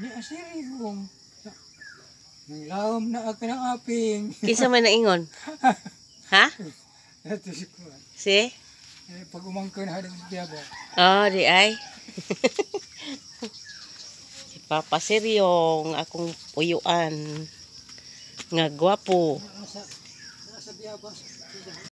Ni asiri gum. Nang laom na ako ng aping. Kisa man naingon? ha? Ito si Kuan. Si? Eh, pag umangkan na halang siya ba? Oh, di ay. si Papa Siryong, akong uyuan. Nga gwapo. Nasa, nasa biyabas.